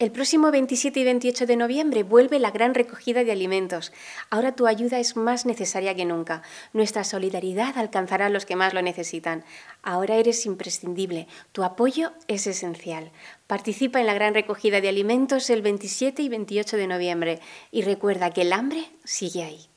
El próximo 27 y 28 de noviembre vuelve la gran recogida de alimentos. Ahora tu ayuda es más necesaria que nunca. Nuestra solidaridad alcanzará a los que más lo necesitan. Ahora eres imprescindible. Tu apoyo es esencial. Participa en la gran recogida de alimentos el 27 y 28 de noviembre y recuerda que el hambre sigue ahí.